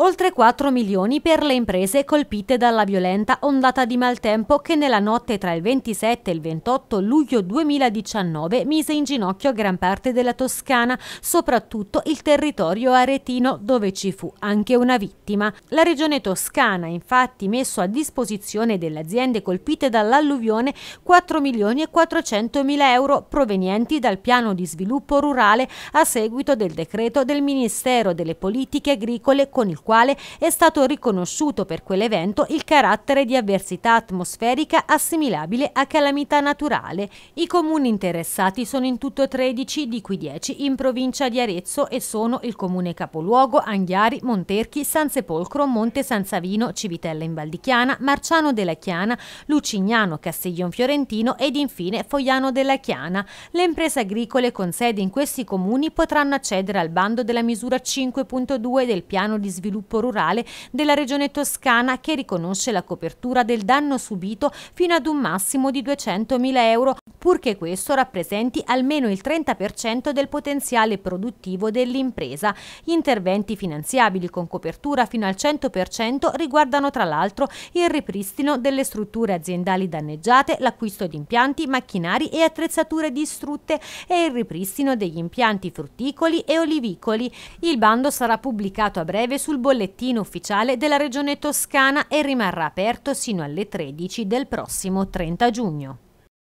oltre 4 milioni per le imprese colpite dalla violenta ondata di maltempo che nella notte tra il 27 e il 28 luglio 2019 mise in ginocchio gran parte della Toscana, soprattutto il territorio aretino dove ci fu anche una vittima. La regione toscana ha infatti messo a disposizione delle aziende colpite dall'alluvione 4 milioni e 400 mila euro provenienti dal piano di sviluppo rurale a seguito del decreto del Ministero delle Politiche Agricole con il quale è stato riconosciuto per quell'evento il carattere di avversità atmosferica assimilabile a calamità naturale. I comuni interessati sono in tutto 13, di cui 10 in provincia di Arezzo e sono il comune capoluogo, Anghiari, Monterchi, San Sepolcro, Monte San Savino, Civitella in Valdichiana, Marciano della Chiana, Lucignano, Castiglion Fiorentino ed infine Fogliano della Chiana. Le imprese agricole con sede in questi comuni potranno accedere al bando della misura 5.2 del piano di sviluppo sviluppo rurale della Regione Toscana che riconosce la copertura del danno subito fino ad un massimo di 200.000 euro purché questo rappresenti almeno il 30% del potenziale produttivo dell'impresa. Gli interventi finanziabili con copertura fino al 100% riguardano tra l'altro il ripristino delle strutture aziendali danneggiate, l'acquisto di impianti, macchinari e attrezzature distrutte e il ripristino degli impianti frutticoli e olivicoli. Il bando sarà pubblicato a breve sul bollettino ufficiale della Regione Toscana e rimarrà aperto sino alle 13 del prossimo 30 giugno.